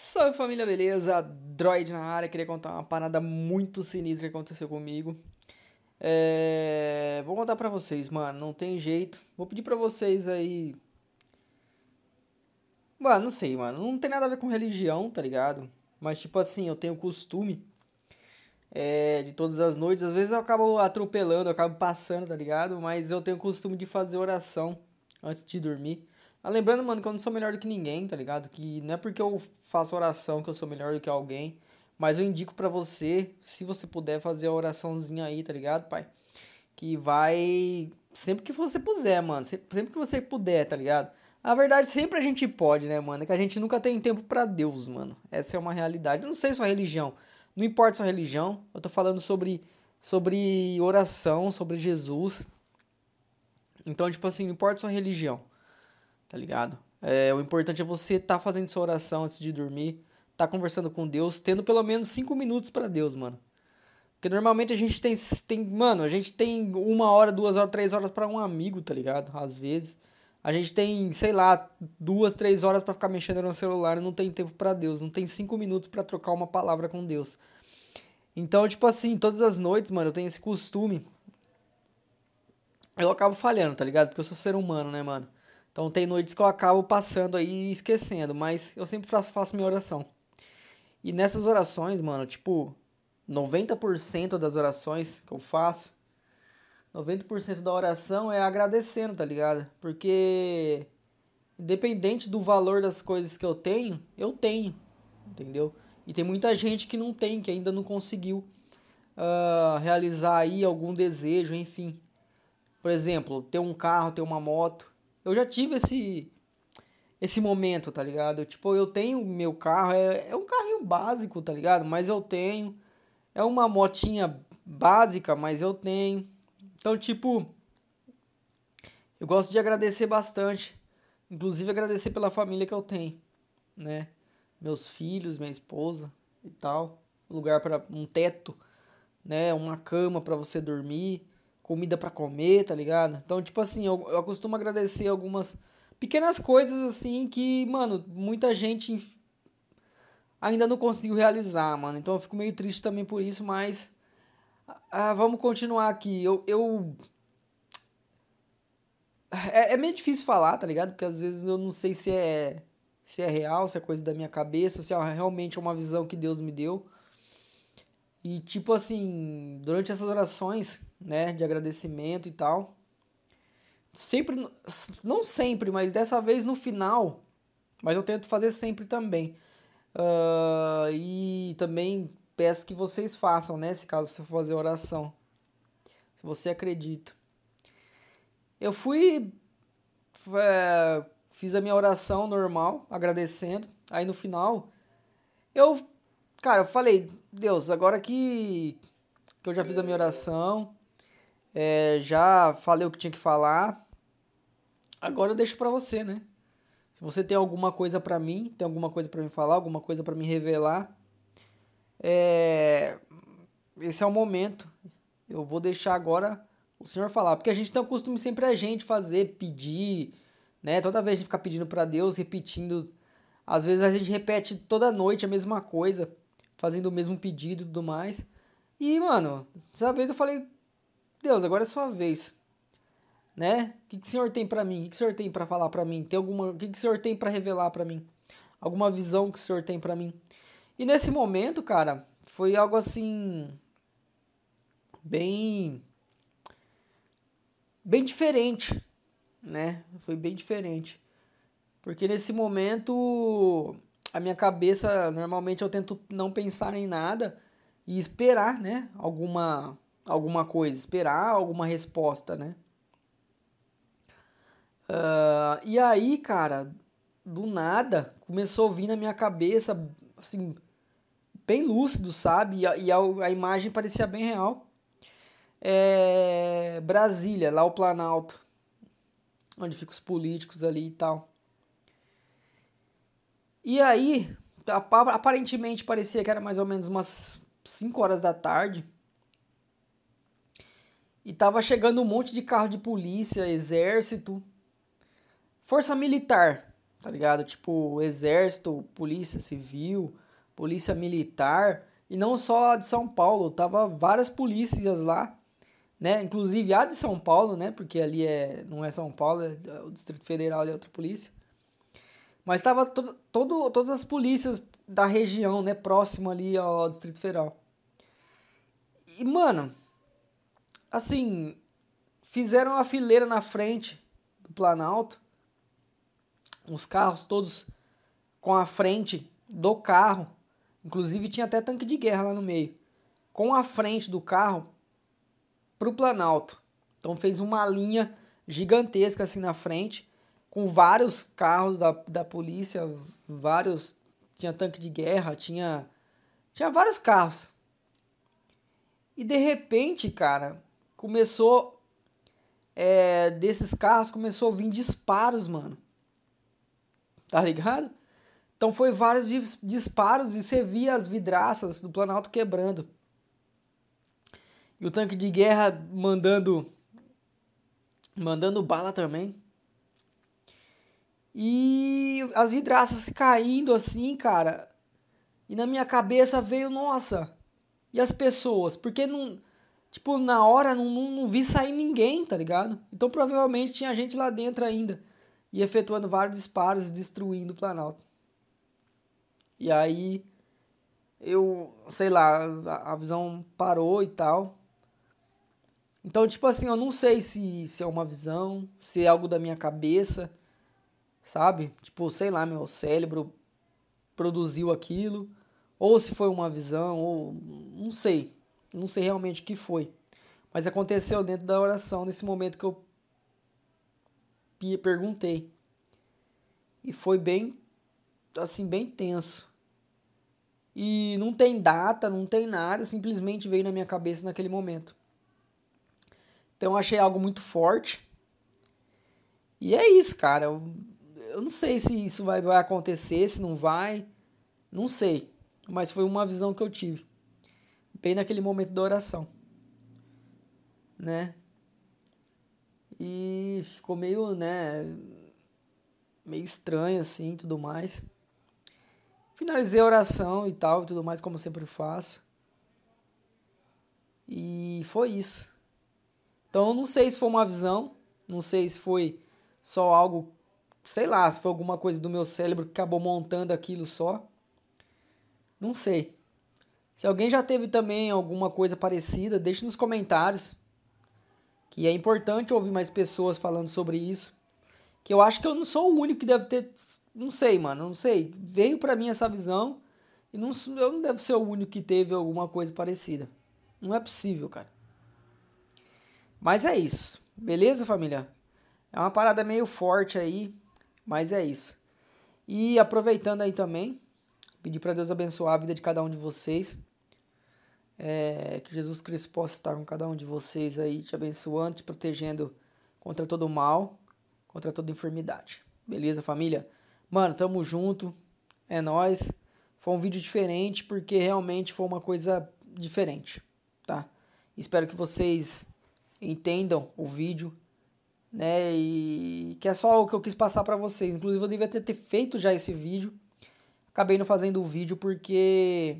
Salve família, beleza? Droid na área, queria contar uma parada muito sinistra que aconteceu comigo. É... Vou contar pra vocês, mano, não tem jeito. Vou pedir pra vocês aí. Mano, não sei, mano, não tem nada a ver com religião, tá ligado? Mas tipo assim, eu tenho costume é... de todas as noites. Às vezes eu acabo atropelando, eu acabo passando, tá ligado? Mas eu tenho costume de fazer oração antes de dormir. Mas ah, lembrando, mano, que eu não sou melhor do que ninguém, tá ligado? Que não é porque eu faço oração que eu sou melhor do que alguém. Mas eu indico para você, se você puder, fazer a oraçãozinha aí, tá ligado, pai? Que vai. Sempre que você puder, mano. Sempre que você puder, tá ligado? Na verdade, sempre a gente pode, né, mano? É que a gente nunca tem tempo para Deus, mano. Essa é uma realidade. Eu não sei sua religião. Não importa sua religião. Eu tô falando sobre, sobre oração, sobre Jesus. Então, tipo assim, não importa sua religião tá ligado? É, o importante é você estar tá fazendo sua oração antes de dormir, tá conversando com Deus, tendo pelo menos cinco minutos para Deus, mano. Porque normalmente a gente tem, tem, mano, a gente tem uma hora, duas horas, três horas para um amigo, tá ligado? Às vezes. A gente tem, sei lá, duas, três horas para ficar mexendo no celular e não tem tempo para Deus. Não tem cinco minutos para trocar uma palavra com Deus. Então, tipo assim, todas as noites, mano, eu tenho esse costume. Eu acabo falhando, tá ligado? Porque eu sou ser humano, né, mano? Então tem noites que eu acabo passando aí e esquecendo, mas eu sempre faço, faço minha oração. E nessas orações, mano, tipo, 90% das orações que eu faço, 90% da oração é agradecendo, tá ligado? Porque independente do valor das coisas que eu tenho, eu tenho, entendeu? E tem muita gente que não tem, que ainda não conseguiu uh, realizar aí algum desejo, enfim. Por exemplo, ter um carro, ter uma moto. Eu já tive esse esse momento, tá ligado? Tipo, eu tenho meu carro, é, é um carrinho básico, tá ligado? Mas eu tenho. É uma motinha básica, mas eu tenho. Então, tipo, eu gosto de agradecer bastante. Inclusive, agradecer pela família que eu tenho, né? Meus filhos, minha esposa e tal. Lugar para um teto, né? Uma cama para você dormir comida para comer, tá ligado? Então, tipo assim, eu, eu costumo agradecer algumas pequenas coisas assim que, mano, muita gente ainda não conseguiu realizar, mano. Então eu fico meio triste também por isso, mas ah, vamos continuar aqui. Eu, eu... É, é, meio difícil falar, tá ligado? Porque às vezes eu não sei se é se é real, se é coisa da minha cabeça, se é, realmente é uma visão que Deus me deu. E tipo assim, durante essas orações, né, de agradecimento e tal, sempre, não sempre, mas dessa vez no final, mas eu tento fazer sempre também. Uh, e também peço que vocês façam, né, se caso você for fazer oração, se você acredita. Eu fui, é, fiz a minha oração normal, agradecendo, aí no final eu Cara, eu falei, Deus, agora que, que eu já fiz a minha oração, é, já falei o que tinha que falar, agora eu deixo para você, né? Se você tem alguma coisa para mim, tem alguma coisa para me falar, alguma coisa para me revelar, é, esse é o momento. Eu vou deixar agora o Senhor falar, porque a gente tem o costume sempre a gente fazer, pedir, né? Toda vez a gente fica pedindo para Deus, repetindo. Às vezes a gente repete toda noite a mesma coisa fazendo o mesmo pedido e tudo mais. E, mano, dessa vez eu falei, Deus, agora é sua vez. Né? O que, que o senhor tem para mim? O que, que o senhor tem para falar para mim? Tem alguma, o que, que o senhor tem para revelar para mim? Alguma visão que o senhor tem para mim? E nesse momento, cara, foi algo assim bem bem diferente, né? Foi bem diferente. Porque nesse momento a minha cabeça, normalmente eu tento não pensar em nada e esperar, né? Alguma, alguma coisa, esperar alguma resposta, né? Uh, e aí, cara, do nada, começou a vir na minha cabeça, assim, bem lúcido, sabe? E a, e a, a imagem parecia bem real. É... Brasília, lá o Planalto, onde ficam os políticos ali e tal. E aí, aparentemente parecia que era mais ou menos umas 5 horas da tarde. E tava chegando um monte de carro de polícia, exército, força militar, tá ligado? Tipo, exército, polícia civil, polícia militar, e não só a de São Paulo, tava várias polícias lá, né? Inclusive a de São Paulo, né? Porque ali é, não é São Paulo, é o Distrito Federal é outra polícia. Mas estava todo, todo, todas as polícias da região, né, próxima ali ao Distrito Federal. E, mano, assim, fizeram uma fileira na frente do Planalto. Os carros todos com a frente do carro. Inclusive tinha até tanque de guerra lá no meio. Com a frente do carro pro Planalto. Então fez uma linha gigantesca assim na frente com vários carros da, da polícia, vários. Tinha tanque de guerra, tinha. Tinha vários carros. E de repente, cara, começou. É, desses carros começou a vir disparos, mano. Tá ligado? Então foi vários disparos e você via as vidraças do Planalto quebrando. E o tanque de guerra mandando. Mandando bala também. E as vidraças caindo assim, cara. E na minha cabeça veio, nossa. E as pessoas? Porque não. Tipo, na hora não, não, não vi sair ninguém, tá ligado? Então provavelmente tinha gente lá dentro ainda. E efetuando vários disparos, destruindo o Planalto. E aí. Eu. Sei lá, a, a visão parou e tal. Então, tipo assim, eu não sei se, se é uma visão, se é algo da minha cabeça, sabe? Tipo, sei lá, meu cérebro produziu aquilo, ou se foi uma visão, ou não sei, não sei realmente o que foi. Mas aconteceu dentro da oração, nesse momento que eu perguntei. E foi bem, assim, bem tenso. E não tem data, não tem nada, simplesmente veio na minha cabeça naquele momento. Então eu achei algo muito forte. E é isso, cara eu não sei se isso vai, vai acontecer, se não vai, não sei. Mas foi uma visão que eu tive, bem naquele momento da oração, né? E ficou meio, né, meio estranho assim, tudo mais. Finalizei a oração e tal, e tudo mais, como sempre faço. E foi isso. Então, não sei se foi uma visão, não sei se foi só algo sei lá, se foi alguma coisa do meu cérebro que acabou montando aquilo só. Não sei. Se alguém já teve também alguma coisa parecida, deixe nos comentários. Que é importante ouvir mais pessoas falando sobre isso. Que eu acho que eu não sou o único que deve ter. Não sei, mano, não sei. Veio pra mim essa visão. E não, eu não devo ser o único que teve alguma coisa parecida. Não é possível, cara. Mas é isso. Beleza, família? É uma parada meio forte aí. Mas é isso. E aproveitando aí também, pedir para Deus abençoar a vida de cada um de vocês. É, que Jesus Cristo possa estar com cada um de vocês aí, te abençoando, te protegendo contra todo o mal, contra toda enfermidade. Beleza, família? Mano, tamo junto. É nós. Foi um vídeo diferente porque realmente foi uma coisa diferente, tá? Espero que vocês entendam o vídeo, né? E que é só o que eu quis passar para vocês. Inclusive eu devia ter, ter feito já esse vídeo. Acabei não fazendo o vídeo porque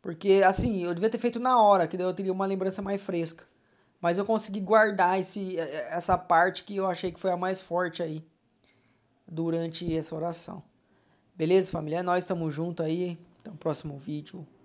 porque assim, eu devia ter feito na hora, que daí eu teria uma lembrança mais fresca. Mas eu consegui guardar esse é, é, essa parte que eu achei que foi a mais forte aí durante essa oração. Beleza, família? É nós estamos junto aí. Até o próximo vídeo.